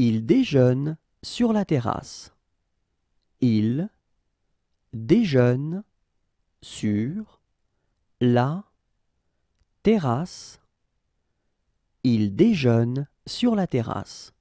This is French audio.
Il déjeune sur la terrasse. Il déjeune sur la terrasse. Il déjeune sur la terrasse.